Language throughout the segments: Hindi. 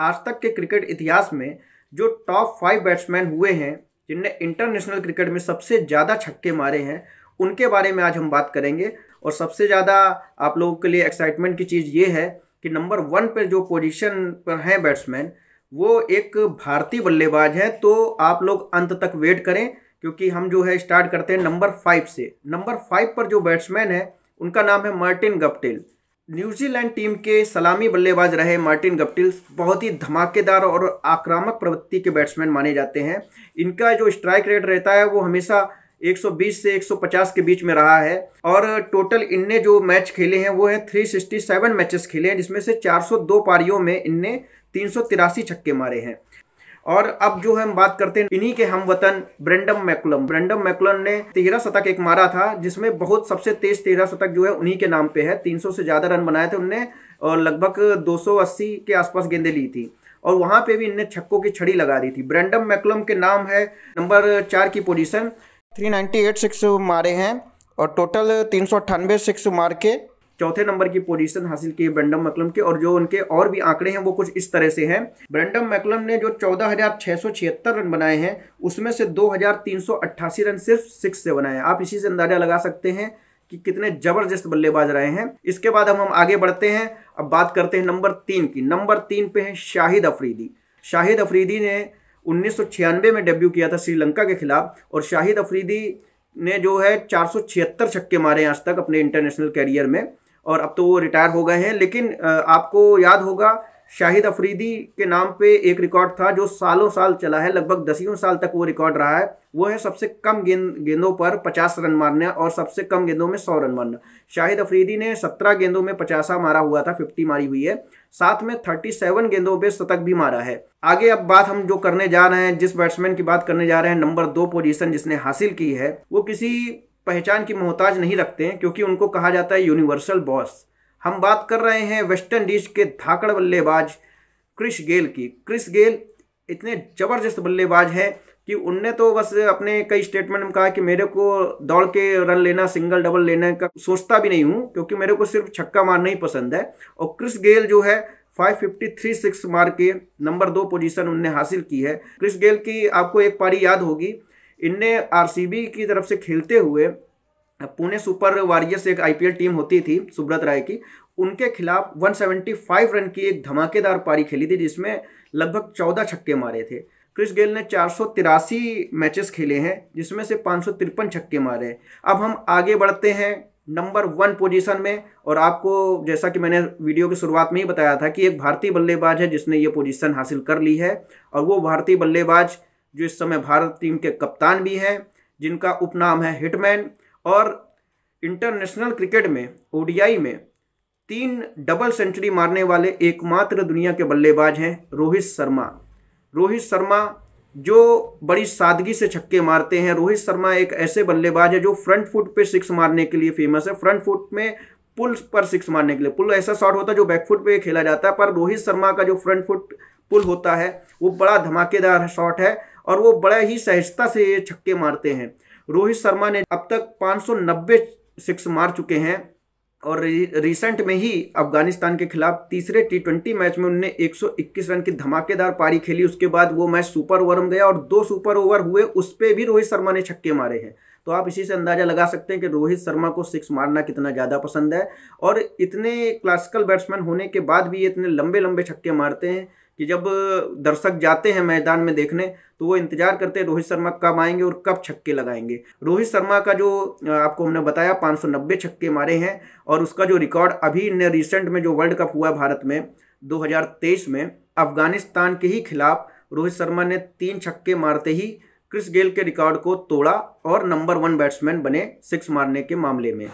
आज तक के क्रिकेट इतिहास में जो टॉप फाइव बैट्समैन हुए हैं जिनने इंटरनेशनल क्रिकेट में सबसे ज़्यादा छक्के मारे हैं उनके बारे में आज हम बात करेंगे और सबसे ज़्यादा आप लोगों के लिए एक्साइटमेंट की चीज़ ये है कि नंबर वन पर जो पोजीशन पर हैं बैट्समैन वो एक भारतीय बल्लेबाज हैं तो आप लोग अंत तक वेट करें क्योंकि हम जो है स्टार्ट करते हैं नंबर फाइव से नंबर फाइव पर जो बैट्समैन है उनका नाम है मार्टिन गप्टेल न्यूजीलैंड टीम के सलामी बल्लेबाज रहे मार्टिन गप्टिल्स बहुत ही धमाकेदार और आक्रामक प्रवृत्ति के बैट्समैन माने जाते हैं इनका जो स्ट्राइक रेट रहता है वो हमेशा 120 से 150 के बीच में रहा है और टोटल इनने जो मैच खेले हैं वो है 367 मैचेस खेले हैं जिसमें से 402 पारियों में इनने तीन छक्के मारे हैं और अब जो हम बात करते हैं इन्हीं के हम वतन ब्रेंडम मैकुलम ब्रेंडम मैकुलम ने तेरह शतक एक मारा था जिसमें बहुत सबसे तेज तेरह शतक जो है उन्हीं के नाम पे है 300 से ज़्यादा रन बनाए थे उनने और लगभग 280 के आसपास गेंदें ली थी और वहाँ पे भी इनने छक्कों की छड़ी लगा दी थी ब्रेंडम मैकुलम के नाम है नंबर चार की पोजिशन थ्री सिक्स मारे हैं और टोटल तीन सिक्स मार के चौथे नंबर की पोजीशन हासिल की है ब्रेंडम मैकलम के और जो उनके और भी आंकड़े हैं वो कुछ इस तरह से हैं ब्रेंडम मैकलम ने जो छिहत्तर रन बनाए हैं उसमें से अट्ठासी रन सिर्फ सिक्स से बनाए हैं आप इसी से अंदाजा लगा सकते हैं कि कितने जबरदस्त बल्लेबाज रहे हैं इसके बाद हम हम आगे बढ़ते हैं अब बात करते हैं नंबर तीन की नंबर तीन पे हैं शाहिद अफरीदी शाहिद अफरीदी ने उन्नीस में डेब्यू किया था श्रीलंका के खिलाफ और शाहिद अफरीदी ने जो है चार छक्के मारे हैं आज तक अपने इंटरनेशनल कैरियर में और अब तो वो रिटायर हो गए हैं लेकिन आपको याद होगा शाहिद अफरीदी के नाम पे एक रिकॉर्ड था जो सालों साल चला है लगभग दसियों साल तक वो रिकॉर्ड रहा है वो है सबसे कम गेंद गेंदों पर पचास रन मारना और सबसे कम गेंदों में सौ रन मारना शाहिद अफरीदी ने सत्रह गेंदों में पचासा मारा हुआ था फिफ्टी मारी हुई है साथ में थर्टी सेवन गेंदों पे शतक भी मारा है आगे अब बात हम जो करने जा रहे हैं जिस बैट्समैन की बात करने जा रहे हैं नंबर दो पोजीशन जिसने हासिल की है वो किसी पहचान की मोहताज नहीं रखते क्योंकि उनको कहा जाता है यूनिवर्सल बॉस हम बात कर रहे हैं वेस्ट इंडीज के धाकड़ बल्लेबाज क्रिस गेल की क्रिस गेल इतने ज़बरदस्त बल्लेबाज हैं कि उनने तो बस अपने कई स्टेटमेंट में कहा कि मेरे को दौड़ के रन लेना सिंगल डबल लेने का सोचता भी नहीं हूँ क्योंकि मेरे को सिर्फ छक्का मारना ही पसंद है और क्रिस गेल जो है 553 सिक्स मार के नंबर दो पोजीशन उनने हासिल की है क्रिस गेल की आपको एक पारी याद होगी इनने आरसीबी की तरफ से खेलते हुए पुणे सुपर वॉरियर्स एक आईपीएल टीम होती थी सुब्रत राय की उनके खिलाफ 175 रन की एक धमाकेदार पारी खेली थी जिसमें लगभग 14 छक्के मारे थे क्रिस गेल ने चार मैचेस खेले हैं जिसमें से पाँच छक्के मारे अब हम आगे बढ़ते हैं नंबर वन पोजीशन में और आपको जैसा कि मैंने वीडियो की शुरुआत में ही बताया था कि एक भारतीय बल्लेबाज है जिसने ये पोजीशन हासिल कर ली है और वो भारतीय बल्लेबाज जो इस समय भारत टीम के कप्तान भी हैं जिनका उपनाम है हिटमैन और इंटरनेशनल क्रिकेट में ओडीआई में तीन डबल सेंचुरी मारने वाले एकमात्र दुनिया के बल्लेबाज हैं रोहित शर्मा रोहित शर्मा जो बड़ी सादगी से छक्के मारते हैं रोहित शर्मा एक ऐसे बल्लेबाज है जो फ्रंट फुट पे सिक्स मारने के लिए फेमस है फ्रंट फुट में पुल पर सिक्स मारने के लिए पुल ऐसा शॉट होता है जो बैक फुट पे खेला जाता है पर रोहित शर्मा का जो फ्रंट फुट पुल होता है वो बड़ा धमाकेदार शॉट है और वो बड़ा ही सहजता से ये छक्के मारते हैं रोहित शर्मा ने अब तक 590 सिक्स मार चुके हैं और रिसेंट में ही अफगानिस्तान के खिलाफ तीसरे टी ट्वेंटी मैच में उनने 121 रन की धमाकेदार पारी खेली उसके बाद वो मैच सुपर ओवर में गया और दो सुपर ओवर हुए उस पर भी रोहित शर्मा ने छक्के मारे हैं तो आप इसी से अंदाज़ा लगा सकते हैं कि रोहित शर्मा को सिक्स मारना कितना ज़्यादा पसंद है और इतने क्लासिकल बैट्समैन होने के बाद भी ये इतने लंबे लंबे छक्के मारते हैं कि जब दर्शक जाते हैं मैदान में देखने तो वो इंतजार करते हैं रोहित शर्मा कब आएंगे और कब छक्के लगाएंगे रोहित शर्मा का जो आपको हमने बताया 590 छक्के मारे हैं और उसका जो रिकॉर्ड अभी ने रिसेंट में जो वर्ल्ड कप हुआ भारत में 2023 में अफगानिस्तान के ही खिलाफ रोहित शर्मा ने तीन छक्के मारते ही क्रिस गेल के रिकॉर्ड को तोड़ा और नंबर वन बैट्समैन बने सिक्स मारने के मामले में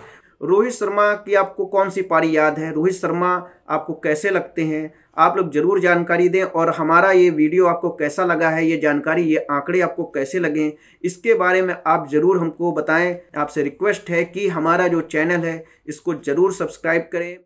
रोहित शर्मा की आपको कौन सी पारी याद है रोहित शर्मा आपको कैसे लगते हैं आप लोग ज़रूर जानकारी दें और हमारा ये वीडियो आपको कैसा लगा है ये जानकारी ये आंकड़े आपको कैसे लगे इसके बारे में आप ज़रूर हमको बताएं आपसे रिक्वेस्ट है कि हमारा जो चैनल है इसको ज़रूर सब्सक्राइब करें